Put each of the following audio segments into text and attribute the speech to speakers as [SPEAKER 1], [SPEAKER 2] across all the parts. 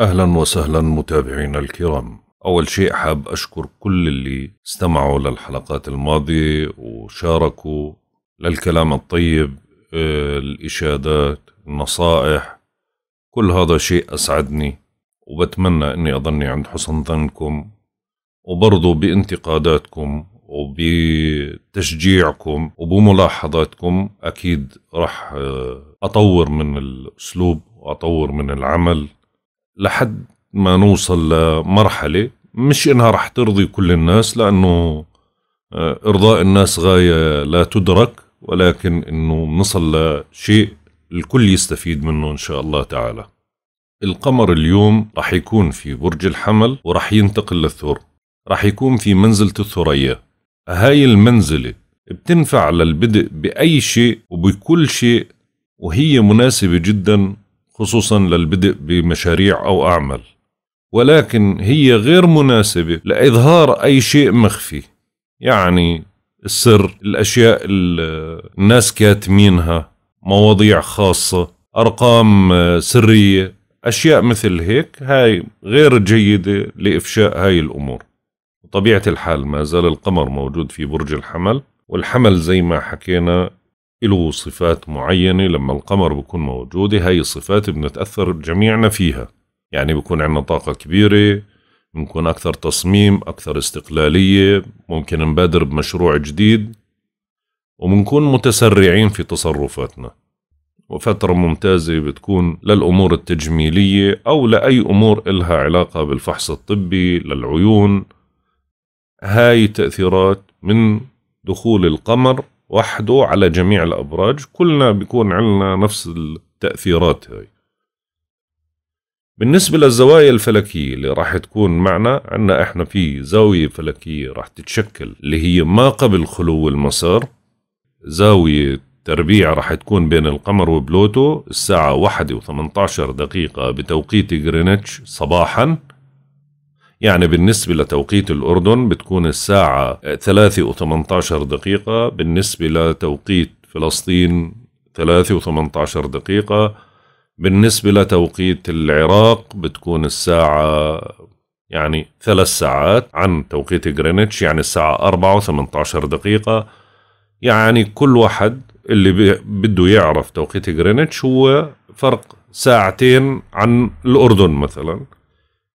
[SPEAKER 1] أهلا وسهلا متابعينا الكرام أول شيء حاب أشكر كل اللي استمعوا للحلقات الماضية وشاركوا للكلام الطيب آه، الإشادات النصائح كل هذا شيء أسعدني وبتمنى أني أظني عند حسن ظنكم وبرضو بانتقاداتكم وبتشجيعكم وبملاحظاتكم أكيد رح آه، أطور من الأسلوب وأطور من العمل لحد ما نوصل لمرحلة مش إنها رح ترضي كل الناس لأنه آه، إرضاء الناس غاية لا تدرك ولكن إنه نصل لشيء الكل يستفيد منه إن شاء الله تعالى القمر اليوم رح يكون في برج الحمل ورح ينتقل للثور رح يكون في منزلة الثريا هاي المنزلة بتنفع للبدء بأي شيء وبكل شيء وهي مناسبة جدا خصوصا للبدء بمشاريع أو أعمال ولكن هي غير مناسبة لإظهار أي شيء مخفي يعني السر الأشياء الناس كاتمينها مواضيع خاصة أرقام سرية أشياء مثل هيك هاي غير جيدة لإفشاء هاي الأمور بطبيعة الحال ما زال القمر موجود في برج الحمل والحمل زي ما حكينا له صفات معينة لما القمر بكون موجودة هاي الصفات بنتأثر جميعنا فيها يعني بكون عندنا طاقة كبيرة بنكون أكثر تصميم أكثر استقلالية ممكن نبادر بمشروع جديد وبنكون متسرعين في تصرفاتنا وفترة ممتازة بتكون للأمور التجميلية أو لأي أمور إلها علاقة بالفحص الطبي للعيون هاي تأثيرات من دخول القمر وحده على جميع الأبراج كلنا بيكون عندنا نفس التأثيرات هاي بالنسبة للزوايا الفلكية اللي راح تكون معنا عنا احنا في زاوية فلكية راح تتشكل اللي هي ما قبل خلو المسار زاوية تربيع راح تكون بين القمر وبلوتو الساعة واحدة وثمنتاشر دقيقة بتوقيت غرينتش صباحا يعني بالنسبة لتوقيت الأردن بتكون الساعة 3 و18 دقيقة بالنسبة لتوقيت فلسطين 3 و18 دقيقة بالنسبة لتوقيت العراق بتكون الساعة يعني ثلاث ساعات عن توقيت جرينتش يعني الساعة 4 و18 دقيقة يعني كل واحد اللي بده يعرف توقيت جرينتش هو فرق ساعتين عن الأردن مثلاً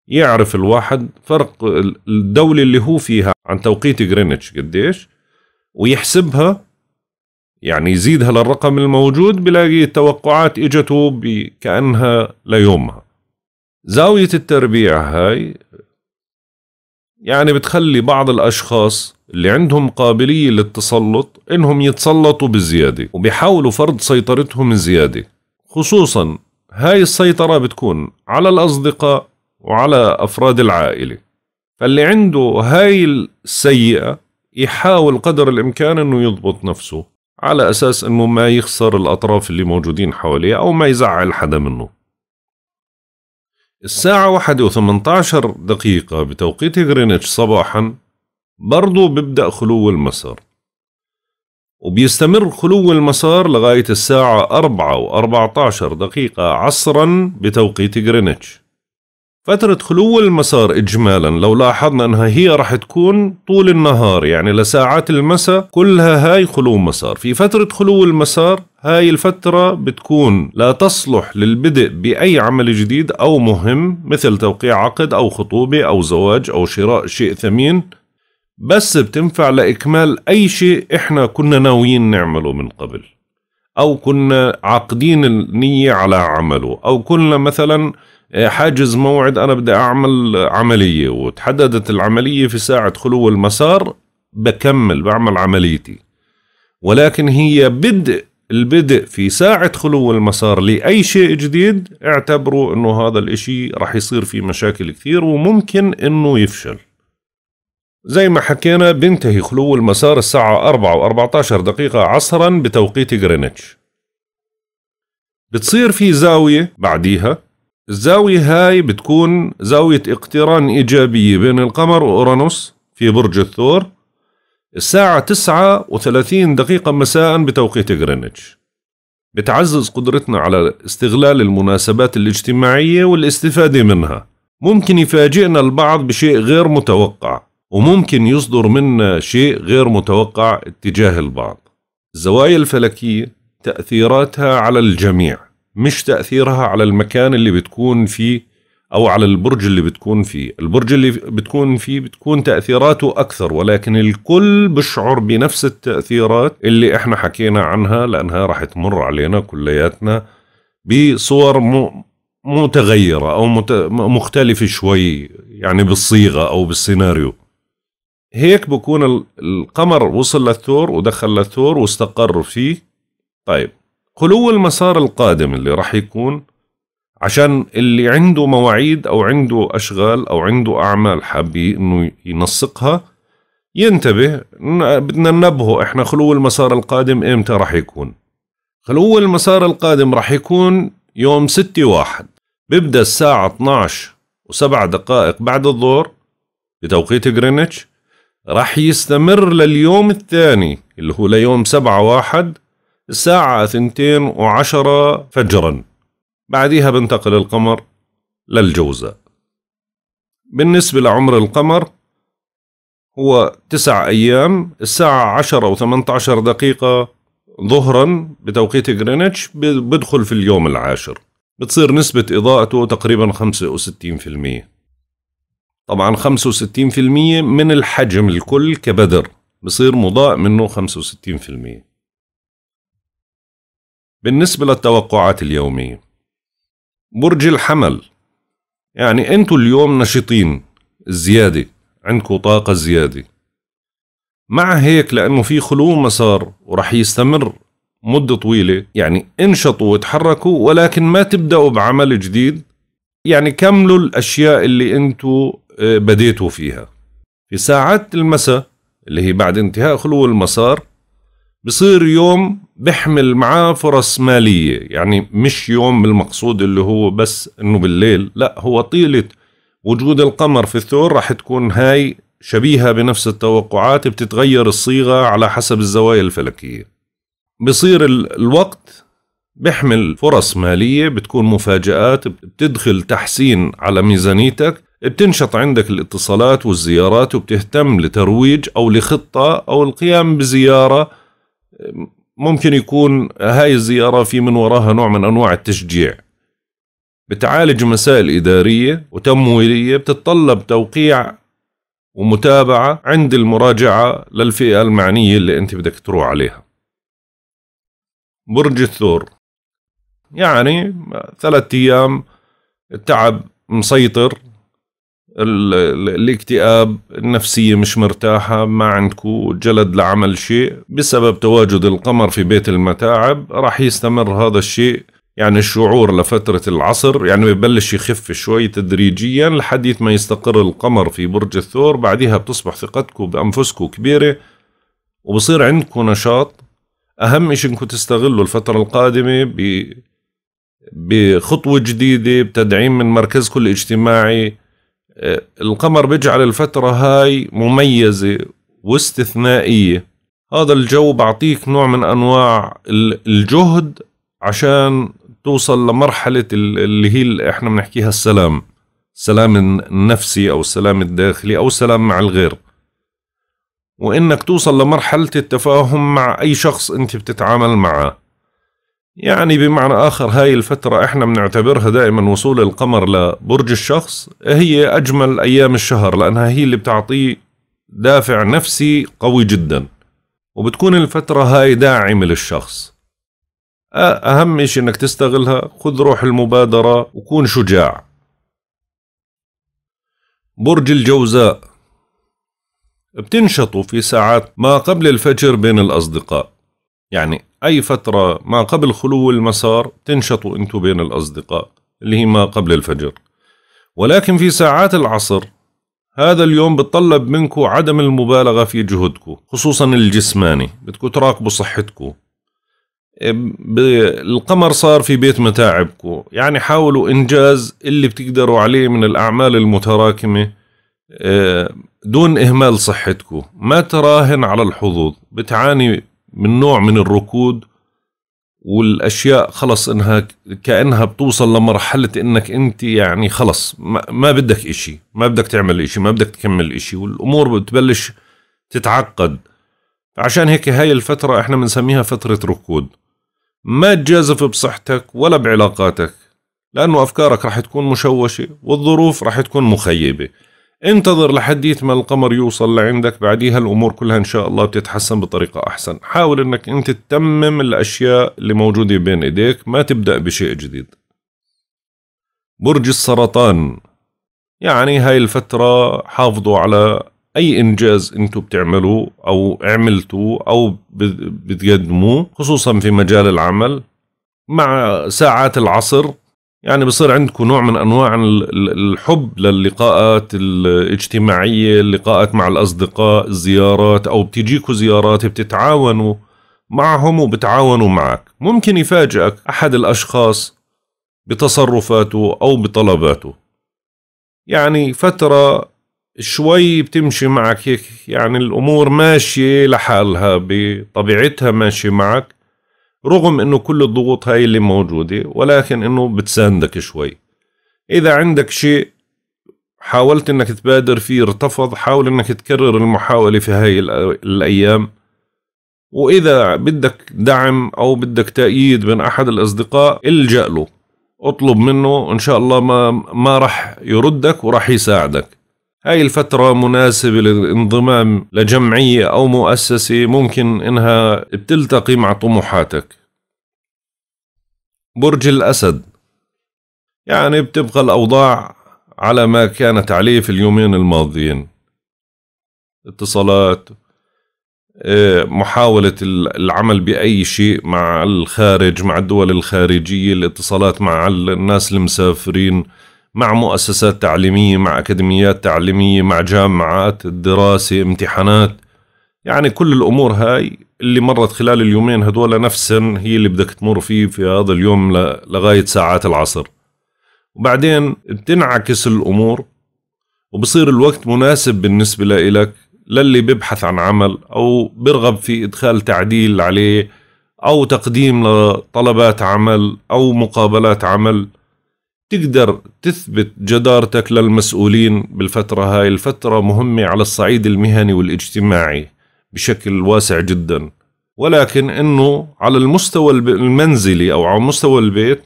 [SPEAKER 1] يعرف الواحد فرق الدولة اللي هو فيها عن توقيت جرينتش قديش ويحسبها يعني يزيدها للرقم الموجود بلاقي التوقعات اجته كأنها ليومها زاوية التربيع هاي يعني بتخلي بعض الأشخاص اللي عندهم قابلية للتسلط إنهم يتسلطوا بالزيادة وبيحاولوا فرض سيطرتهم زيادة خصوصا هاي السيطرة بتكون على الأصدقاء وعلى أفراد العائلة فاللي عنده هاي السيئة يحاول قدر الإمكان أنه يضبط نفسه على أساس أنه ما يخسر الأطراف اللي موجودين حواليه أو ما يزعل حدا منه الساعة واحد وثمنتاشر دقيقة بتوقيت غرينتش صباحا برضو ببدأ خلو المسار وبيستمر خلو المسار لغاية الساعة أربعة وأربعتاشر دقيقة عصرا بتوقيت غرينتش فترة خلو المسار إجمالا لو لاحظنا أنها هي راح تكون طول النهار يعني لساعات المساء كلها هاي خلو مسار في فترة خلو المسار هاي الفترة بتكون لا تصلح للبدء بأي عمل جديد أو مهم مثل توقيع عقد أو خطوبة أو زواج أو شراء شيء ثمين بس بتنفع لإكمال أي شيء إحنا كنا ناويين نعمله من قبل أو كنا عاقدين النية على عمله أو كنا مثلاً إيه، حاجز موعد انا بدي اعمل عمليه وتحددت العمليه في ساعه خلو المسار بكمل بعمل عمليتي ولكن هي بدء البدء في ساعة خلو المسار لأي شيء جديد اعتبروا أنه هذا الإشي رح يصير فيه مشاكل كثير وممكن أنه يفشل زي ما حكينا بينتهي خلو المسار الساعة 4 و14 دقيقة عصرا بتوقيت غرينتش بتصير في زاوية بعديها الزاوية هاي بتكون زاوية اقتران إيجابية بين القمر وأورانوس في برج الثور الساعة تسعة وثلاثين دقيقة مساء بتوقيت غرينتش بتعزز قدرتنا على استغلال المناسبات الاجتماعية والاستفادة منها ممكن يفاجئنا البعض بشيء غير متوقع وممكن يصدر منا شيء غير متوقع اتجاه البعض الزوايا الفلكية تأثيراتها على الجميع مش تاثيرها على المكان اللي بتكون فيه او على البرج اللي بتكون فيه البرج اللي بتكون فيه بتكون تاثيراته اكثر ولكن الكل بشعر بنفس التاثيرات اللي احنا حكينا عنها لانها راح تمر علينا كلياتنا بصور متغيره او مختلفه شوي يعني بالصيغه او بالسيناريو هيك بكون القمر وصل للثور ودخل للثور واستقر فيه طيب خلو المسار القادم اللي راح يكون عشان اللي عنده مواعيد أو عنده أشغال أو عنده أعمال حاب إنه ينسقها ينتبه بدنا ننبهه إحنا خلو المسار القادم إمتى راح يكون خلو المسار القادم راح يكون يوم ستة واحد بيبدأ الساعة 12 وسبع دقائق بعد الظهر بتوقيت جرينتش راح يستمر لليوم الثاني اللي هو ليوم سبعة واحد الساعة ثنتين وعشرة فجرا بعدها بنتقل القمر للجوزة بالنسبة لعمر القمر هو تسع أيام الساعة عشرة وثمانية عشر دقيقة ظهرا بتوقيت غرينتش بدخل في اليوم العاشر بتصير نسبة إضاءته تقريبا المية طبعا المية من الحجم الكل كبدر بصير مضاء منه المية بالنسبة للتوقعات اليومية برج الحمل يعني أنتوا اليوم نشيطين زيادة عندكو طاقة زيادة مع هيك لأنه في خلو مسار ورح يستمر مدة طويلة يعني انشطوا وتحركوا ولكن ما تبدأوا بعمل جديد يعني كملوا الأشياء اللي أنتوا آه، بديتوا فيها في ساعات المساء اللي هي بعد انتهاء خلو المسار بصير يوم بحمل معاه فرص مالية يعني مش يوم المقصود اللي هو بس انه بالليل لا هو طيلة وجود القمر في الثور راح تكون هاي شبيهة بنفس التوقعات بتتغير الصيغة على حسب الزوايا الفلكية بصير الوقت بحمل فرص مالية بتكون مفاجآت بتدخل تحسين على ميزانيتك بتنشط عندك الاتصالات والزيارات وبتهتم لترويج أو لخطة أو القيام بزيارة ممكن يكون هاي الزيارة في من وراها نوع من أنواع التشجيع بتعالج مسائل إدارية وتمويلية بتتطلب توقيع ومتابعة عند المراجعة للفئة المعنية اللي أنت بدك تروح عليها برج الثور يعني ثلاثة أيام التعب مسيطر الاكتئاب النفسية مش مرتاحة ما عندكو جلد لعمل شيء بسبب تواجد القمر في بيت المتاعب راح يستمر هذا الشيء يعني الشعور لفترة العصر يعني ببلش يخف شوي تدريجيا لحديث ما يستقر القمر في برج الثور بعدها بتصبح ثقتكو بأنفسكو كبيرة وبصير عندكو نشاط أهم شيء إنكم تستغلوا الفترة القادمة ب بخطوة جديدة بتدعيم من مركزكم الاجتماعي آه، القمر بيجعل الفترة هاي مميزة واستثنائية هذا الجو بعطيك نوع من أنواع الجهد عشان توصل لمرحلة اللي هي اللي احنا بنحكيها السلام السلام النفسي أو السلام الداخلي أو السلام مع الغير وإنك توصل لمرحلة التفاهم مع أي شخص أنت بتتعامل معه يعني بمعنى آخر هاي الفترة احنا بنعتبرها دائما وصول القمر لبرج الشخص هي أجمل أيام الشهر لأنها هي اللي بتعطيه دافع نفسي قوي جدا وبتكون الفترة هاي داعمة للشخص أهم إشي إنك تستغلها خذ روح المبادرة وكون شجاع برج الجوزاء بتنشطوا في ساعات ما قبل الفجر بين الأصدقاء يعني أي فترة ما قبل خلو المسار تنشطوا أنتوا بين الأصدقاء اللي هي ما قبل الفجر ولكن في ساعات العصر هذا اليوم بتطلب منكم عدم المبالغة في جهدكم خصوصا الجسماني بدكم تراقبوا صحتكم القمر صار في بيت متاعبكم يعني حاولوا إنجاز اللي بتقدروا عليه من الأعمال المتراكمة دون إهمال صحتكم ما تراهن على الحظوظ بتعاني من نوع من الركود والاشياء خلص انها كانها بتوصل لمرحله انك انت يعني خلص ما بدك اشي ما بدك تعمل اشي ما بدك تكمل اشي والامور بتبلش تتعقد عشان هيك هاي الفتره احنا بنسميها فتره ركود ما تجازف بصحتك ولا بعلاقاتك لانه افكارك راح تكون مشوشه والظروف راح تكون مخيبه انتظر لحديت ما القمر يوصل لعندك بعديها الامور كلها ان شاء الله بتتحسن بطريقه احسن حاول انك انت تتمم الاشياء اللي موجوده بين ايديك ما تبدا بشيء جديد برج السرطان يعني هاي الفترة حافظوا على أي إنجاز انتم بتعملوه أو عملتوه أو بتقدموه خصوصا في مجال العمل مع ساعات العصر يعني بصير عندكم نوع من انواع الحب للقاءات الاجتماعيه اللقاءات مع الاصدقاء الزيارات او بتجيكم زيارات بتتعاونوا معهم وبتعاونوا معك ممكن يفاجئك احد الاشخاص بتصرفاته او بطلباته يعني فتره شوي بتمشي معك هيك يعني الامور ماشيه لحالها بطبيعتها ماشيه معك رغم انه كل الضغوط هاي اللي موجوده ولكن انه بتساندك شوي اذا عندك شيء حاولت انك تبادر فيه ارتفض حاول انك تكرر المحاوله في هاي الايام واذا بدك دعم او بدك تأييد من احد الاصدقاء الجأ له اطلب منه ان شاء الله ما ما راح يردك وراح يساعدك هاي الفترة مناسبة للانضمام لجمعية أو مؤسسة ممكن إنها بتلتقي مع طموحاتك برج الأسد يعني بتبقى الأوضاع على ما كانت عليه في اليومين الماضيين اتصالات آه، محاولة العمل بأي شيء مع الخارج مع الدول الخارجية الاتصالات مع الناس المسافرين مع مؤسسات تعليمية مع أكاديميات تعليمية مع جامعات الدراسة امتحانات يعني كل الأمور هاي اللي مرت خلال اليومين هدول نفسا هي اللي بدك تمر فيه في هذا اليوم لغاية ساعات العصر وبعدين بتنعكس الأمور وبصير الوقت مناسب بالنسبة لإلك للي بيبحث عن عمل أو بيرغب في إدخال تعديل عليه أو تقديم لطلبات عمل أو مقابلات عمل تقدر تثبت جدارتك للمسؤولين بالفترة هاي الفترة مهمة على الصعيد المهني والاجتماعي بشكل واسع جدا ولكن انه على المستوى المنزلي او على مستوى البيت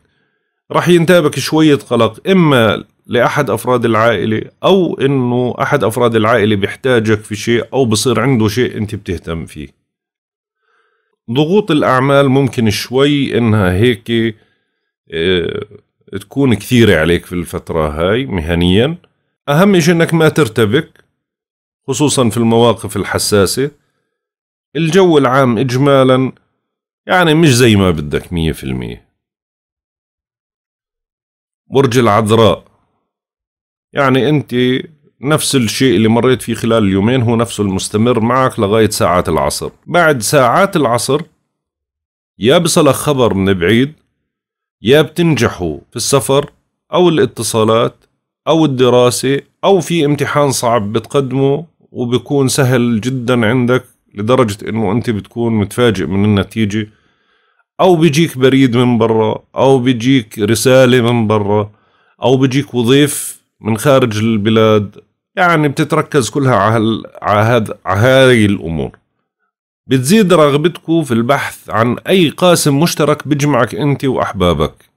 [SPEAKER 1] راح ينتابك شوية قلق اما لأحد أفراد العائلة أو إنه أحد أفراد العائلة بيحتاجك في شيء أو بصير عنده شيء أنت بتهتم فيه ضغوط الأعمال ممكن شوي إنها هيك آه، تكون كثيرة عليك في الفترة هاي مهنيا أهم شيء أنك ما ترتبك خصوصا في المواقف الحساسة الجو العام إجمالا يعني مش زي ما بدك مية في المية برج العذراء يعني أنت نفس الشيء اللي مريت فيه خلال اليومين هو نفسه المستمر معك لغاية ساعات العصر بعد ساعات العصر يا بصلك خبر من بعيد يا بتنجحوا في السفر أو الاتصالات أو الدراسة أو في امتحان صعب بتقدمه وبكون سهل جدا عندك لدرجة انه انت بتكون متفاجئ من النتيجة او بيجيك بريد من برا او بيجيك رسالة من برا او بيجيك وظيف من خارج البلاد يعني بتتركز كلها على هذه الامور بتزيد رغبتكو في البحث عن أي قاسم مشترك بجمعك أنت وأحبابك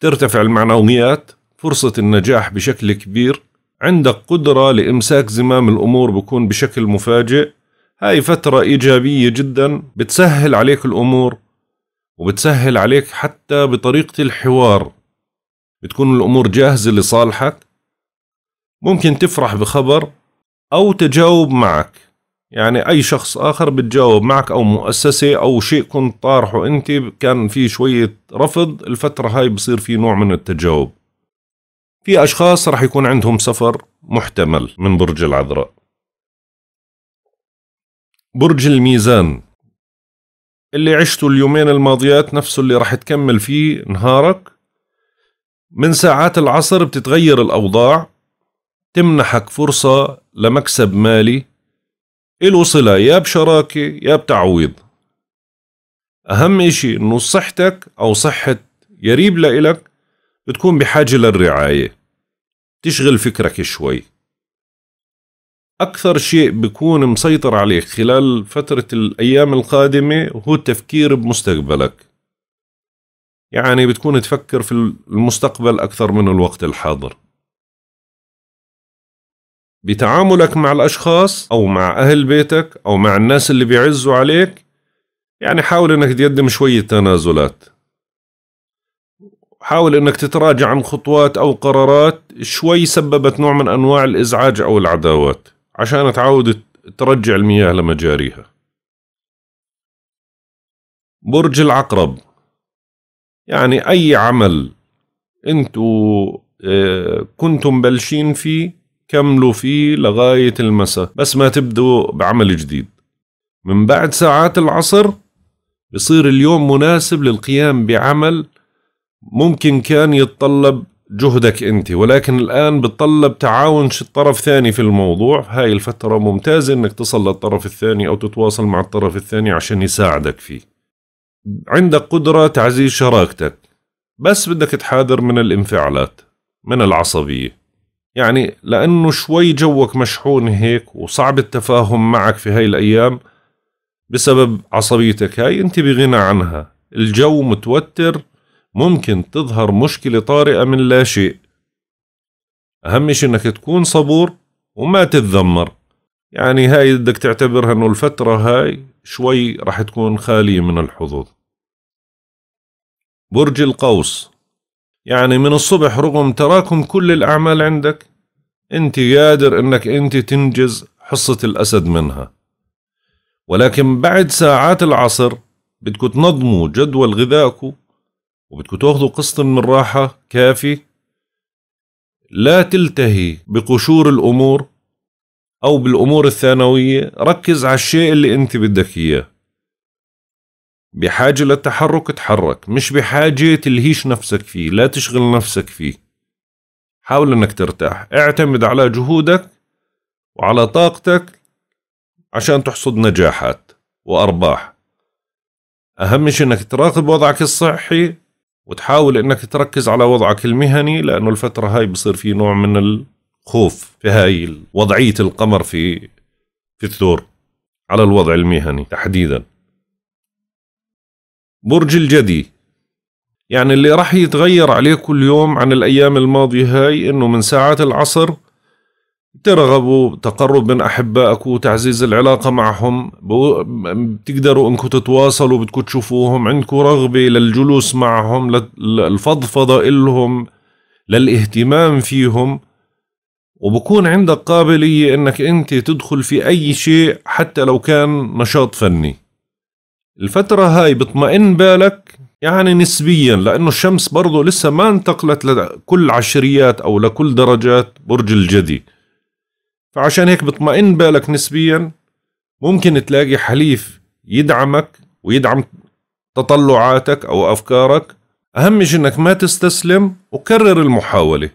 [SPEAKER 1] ترتفع المعنويات فرصة النجاح بشكل كبير عندك قدرة لإمساك زمام الأمور بكون بشكل مفاجئ هاي فترة إيجابية جدا بتسهل عليك الأمور وبتسهل عليك حتى بطريقة الحوار بتكون الأمور جاهزة لصالحك ممكن تفرح بخبر أو تجاوب معك يعني اي شخص اخر بتجاوب معك او مؤسسه او شيء كنت طارحه انت كان في شويه رفض الفتره هاي بصير في نوع من التجاوب في اشخاص رح يكون عندهم سفر محتمل من برج العذراء برج الميزان اللي عشته اليومين الماضيات نفسه اللي رح تكمل فيه نهارك من ساعات العصر بتتغير الأوضاع تمنحك فرصة لمكسب مالي إله صلة يا بشراكة يا بتعويض أهم إشي إنه صحتك أو صحة يريب لإلك بتكون بحاجة للرعاية تشغل فكرك شوي أكثر شيء بيكون مسيطر عليك خلال فترة الأيام القادمة هو التفكير بمستقبلك يعني بتكون تفكر في المستقبل أكثر من الوقت الحاضر بتعاملك مع الأشخاص أو مع أهل بيتك أو مع الناس اللي بيعزوا عليك يعني حاول أنك تقدم شوية تنازلات حاول أنك تتراجع عن خطوات أو قرارات شوي سببت نوع من أنواع الإزعاج أو العداوات عشان تعود ترجع المياه لمجاريها برج العقرب يعني أي عمل أنتوا آه، كنتم بلشين فيه كملوا فيه لغاية المساء بس ما تبدوا بعمل جديد من بعد ساعات العصر بصير اليوم مناسب للقيام بعمل ممكن كان يتطلب جهدك انت ولكن الان بتطلب تعاون طرف ثاني في الموضوع هاي الفترة ممتازة انك تصل للطرف الثاني او تتواصل مع الطرف الثاني عشان يساعدك فيه عندك قدرة تعزيز شراكتك بس بدك تحاذر من الانفعالات من العصبية يعني لأنه شوي جوك مشحون هيك وصعب التفاهم معك في هاي الأيام بسبب عصبيتك هاي أنت بغنى عنها الجو متوتر ممكن تظهر مشكلة طارئة من لا شيء أهم شيء أنك تكون صبور وما تتذمر يعني هاي بدك تعتبرها أنه الفترة هاي شوي رح تكون خالية من الحظوظ برج القوس يعني من الصبح رغم تراكم كل الأعمال عندك أنت قادر أنك أنت تنجز حصة الأسد منها ولكن بعد ساعات العصر بدكوا تنظموا جدول غذائكم وبدكوا تاخذوا قسط من الراحة كافي لا تلتهي بقشور الأمور أو بالأمور الثانوية ركز على الشيء اللي أنت بدك إياه بحاجة للتحرك تحرك مش بحاجة تلهيش نفسك فيه لا تشغل نفسك فيه حاول انك ترتاح اعتمد على جهودك وعلى طاقتك عشان تحصد نجاحات وأرباح أهم شيء انك تراقب وضعك الصحي وتحاول انك تركز على وضعك المهني لأنه الفترة هاي بصير في نوع من الخوف في هاي وضعية القمر في في الثور على الوضع المهني تحديداً برج الجدي يعني اللي راح يتغير عليه كل يوم عن الأيام الماضية هاي إنه من ساعات العصر ترغبوا تقرب من أحبائك وتعزيز العلاقة معهم بتقدروا إنكم تتواصلوا بدكم تشوفوهم عندكم رغبة للجلوس معهم للفضفضة إلهم للاهتمام فيهم وبكون عندك قابلية إنك أنت تدخل في أي شيء حتى لو كان نشاط فني الفترة هاي بطمئن بالك يعني نسبيا لأنه الشمس برضه لسه ما انتقلت لكل عشريات أو لكل درجات برج الجدي فعشان هيك بطمئن بالك نسبيا ممكن تلاقي حليف يدعمك ويدعم تطلعاتك أو أفكارك أهم شيء إنك ما تستسلم وكرر المحاولة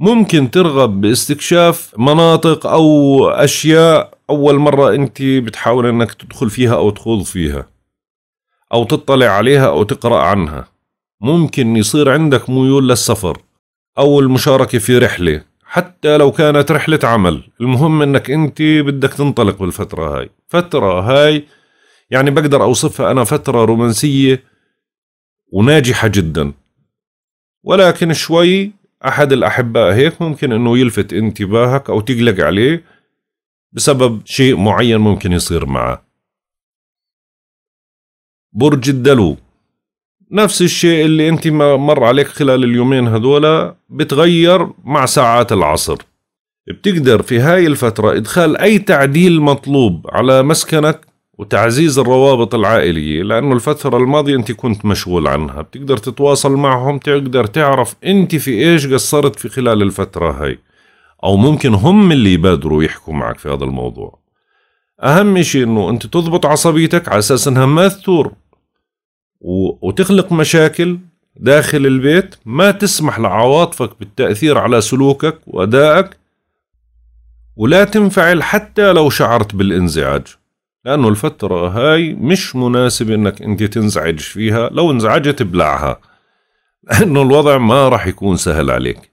[SPEAKER 1] ممكن ترغب باستكشاف مناطق أو أشياء أول مرة أنت بتحاول أنك تدخل فيها أو تخوض فيها أو تطلع عليها أو تقرأ عنها ممكن يصير عندك ميول للسفر أو المشاركة في رحلة حتى لو كانت رحلة عمل المهم أنك أنت بدك تنطلق بالفترة هاي فترة هاي يعني بقدر أوصفها أنا فترة رومانسية وناجحة جدا ولكن شوي أحد الأحباء هيك ممكن أنه يلفت انتباهك أو تقلق عليه بسبب شيء معين ممكن يصير معه برج الدلو نفس الشيء اللي انت مر عليك خلال اليومين هذولا بتغير مع ساعات العصر بتقدر في هاي الفترة إدخال أي تعديل مطلوب على مسكنك وتعزيز الروابط العائلية لأنه الفترة الماضية أنت كنت مشغول عنها بتقدر تتواصل معهم تقدر تعرف أنت في إيش قصرت في خلال الفترة هاي أو ممكن هم اللي يبادروا يحكوا معك في هذا الموضوع أهم شيء أنه أنت تضبط عصبيتك على أساس أنها ما تثور وتخلق مشاكل داخل البيت ما تسمح لعواطفك بالتأثير على سلوكك وأدائك ولا تنفعل حتى لو شعرت بالانزعاج لأنه الفترة هاي مش مناسبة أنك أنت تنزعج فيها لو انزعجت ابلعها لأنه الوضع ما راح يكون سهل عليك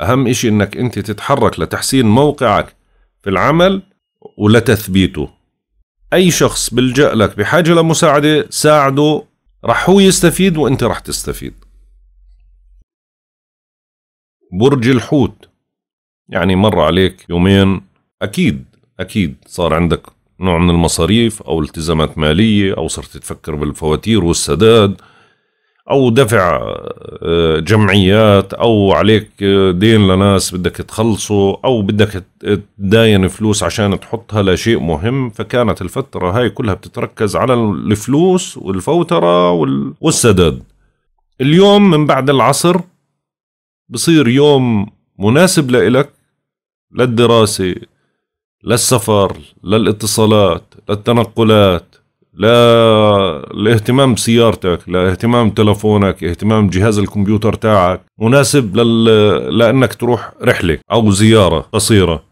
[SPEAKER 1] أهم إشي أنك أنت تتحرك لتحسين موقعك في العمل ولتثبيته أي شخص بلجأ لك بحاجة لمساعدة ساعده راح هو يستفيد وانت راح تستفيد برج الحوت يعني مر عليك يومين اكيد اكيد صار عندك نوع من المصاريف او التزامات ماليه او صرت تفكر بالفواتير والسداد او دفع آه، جمعيات او عليك آه، دين لناس بدك تخلصه او بدك تداين فلوس عشان تحطها لشيء مهم فكانت الفتره هاي كلها بتتركز على الفلوس والفوتره والسداد اليوم من بعد العصر بصير يوم مناسب لإلك للدراسة للسفر للاتصالات للتنقلات لا الاهتمام بسيارتك لا اهتمام تلفونك اهتمام جهاز الكمبيوتر تاعك مناسب لل... لأنك تروح رحلة أو زيارة قصيرة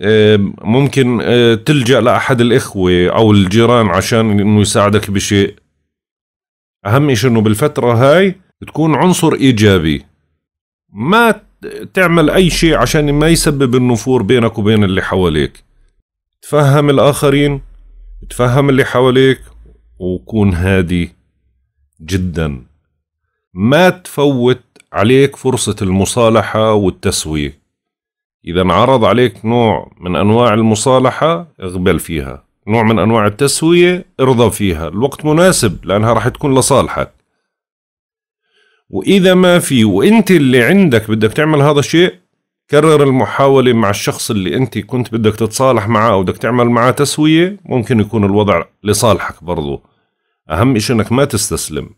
[SPEAKER 1] إيه، ممكن إيه، تلجأ لأحد الإخوة أو الجيران عشان إنه يساعدك بشيء أهم شيء إنه بالفترة هاي تكون عنصر إيجابي ما تعمل أي شيء عشان ما يسبب النفور بينك وبين اللي حواليك تفهم الآخرين تفهم اللي حواليك وكون هادي جدا ما تفوت عليك فرصة المصالحة والتسوية إذا انعرض عليك نوع من أنواع المصالحة اقبل فيها نوع من أنواع التسوية ارضى فيها الوقت مناسب لأنها راح تكون لصالحك وإذا ما في وإنت اللي عندك بدك تعمل هذا الشيء كرر المحاولة مع الشخص اللي أنت كنت بدك تتصالح معاه أو بدك تعمل معاه تسوية ممكن يكون الوضع لصالحك برضو أهم إشي أنك ما تستسلم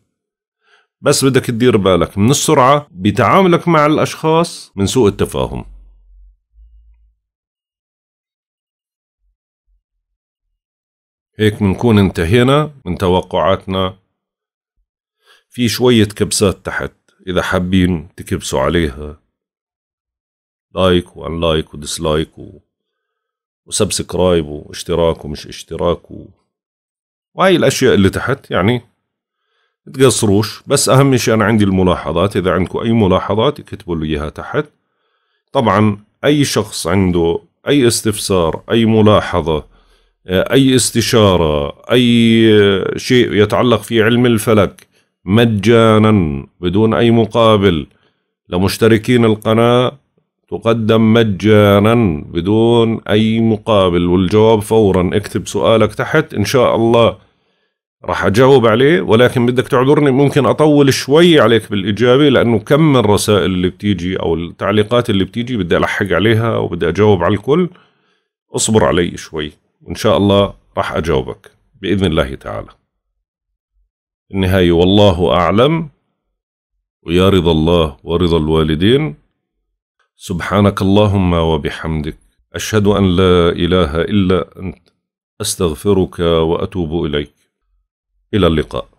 [SPEAKER 1] بس بدك تدير بالك من السرعة بتعاملك مع الأشخاص من سوء التفاهم هيك بنكون انتهينا من توقعاتنا في شوية كبسات تحت إذا حابين تكبسوا عليها لايك وان لايك وديسلايك و... وسبسكرايب واشتراك ومش اشتراك و... وهاي الاشياء اللي تحت يعني تقصروش بس اهم شيء انا عندي الملاحظات اذا عندكم اي ملاحظات اكتبوا لي اياها تحت طبعا اي شخص عنده اي استفسار اي ملاحظه اي استشاره اي شيء يتعلق في علم الفلك مجانا بدون اي مقابل لمشتركين القناه تقدم مجانا بدون أي مقابل والجواب فورا اكتب سؤالك تحت إن شاء الله راح أجاوب عليه ولكن بدك تعذرني ممكن أطول شوي عليك بالإجابة لأنه كم من الرسائل اللي بتيجي أو التعليقات اللي بتيجي بدي ألحق عليها وبدي أجاوب على الكل اصبر علي شوي وإن شاء الله راح أجاوبك بإذن الله تعالى النهاية والله أعلم ويا رضا الله ورضا الوالدين سبحانك اللهم وبحمدك أشهد أن لا إله إلا أنت أستغفرك وأتوب إليك إلى اللقاء